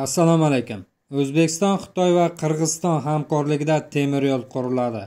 assalomu alaykum o'zbekiston xitoy va qirg'iziston hamkorligida temir yo'l quriladi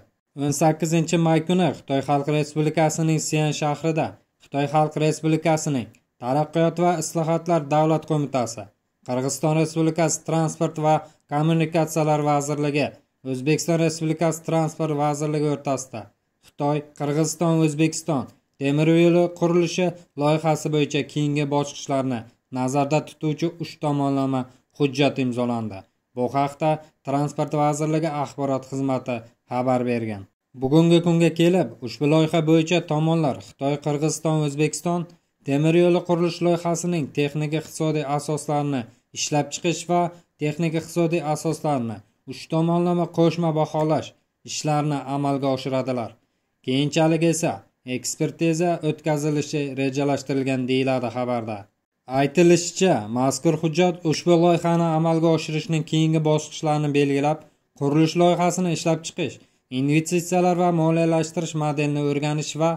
o'n sakkizinchi may kuni xitoy xalq respublikasining sian shahrida xitoy xalq respublikasining taraqqiyot va islohotlar davlat qo'mitasi qirg'iziston respublikasi transport va kommunikatsiyalar vazirligi o'zbekiston respublikasi transport vazirligi o'rtasida xitoy qirg'iziston o'zbekiston temir yo'li qurilishi loyihasi bo'yicha keyingi bosqichlarni nazarda tutuvchi uch tomonlama hujjat imzolandi bu haqda transport vazirligi axborot xizmati xabar bergan bugungi kunga kelib ushbu loyiha bo'yicha tomonlar xitoy qirg'iziston o'zbekiston temir yo'li qurilish loyihasining texnik iqtisodiy asoslarini ishlab chiqish va texnik iqtisodiy asoslarini uch tomonlama qo'shma baholash ishlarini amalga oshiradilar keyinchalik esa ekspertiza o'tkazilishi rejalashtirilgan deyiladi xabarda aytilishicha mazkur hujjat ushbu loyihani amalga oshirishning keyingi bosqichlarini belgilab qurilish loyihasini ishlab chiqish investitsiyalar va moliyalashtirish modelini o'rganish va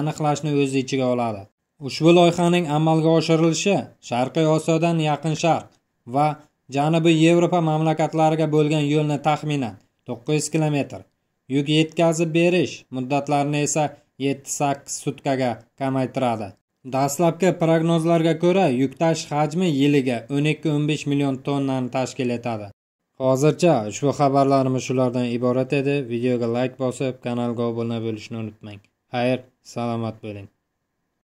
aniqlashni o'z ichiga oladi ushbu loyihaning amalga oshirilishi sharqiy osiyodan yaqin sharq va janubiy yevropa mamlakatlariga bo'lgan yo'lni taxminan to'qqiz yuz kilometr yuk yetkazib berish muddatlarini esa yetti sakkiz sutkaga kamaytiradi dastlabki prognozlarga ko'ra yuk tashish hajmi yiliga 12-15 million tonnani tashkil etadi hozircha ushbu xabarlarimiz shulardan iborat edi videoga layk bosib kanalga obuna bo'lishni unutmang xayr salomat bo'ling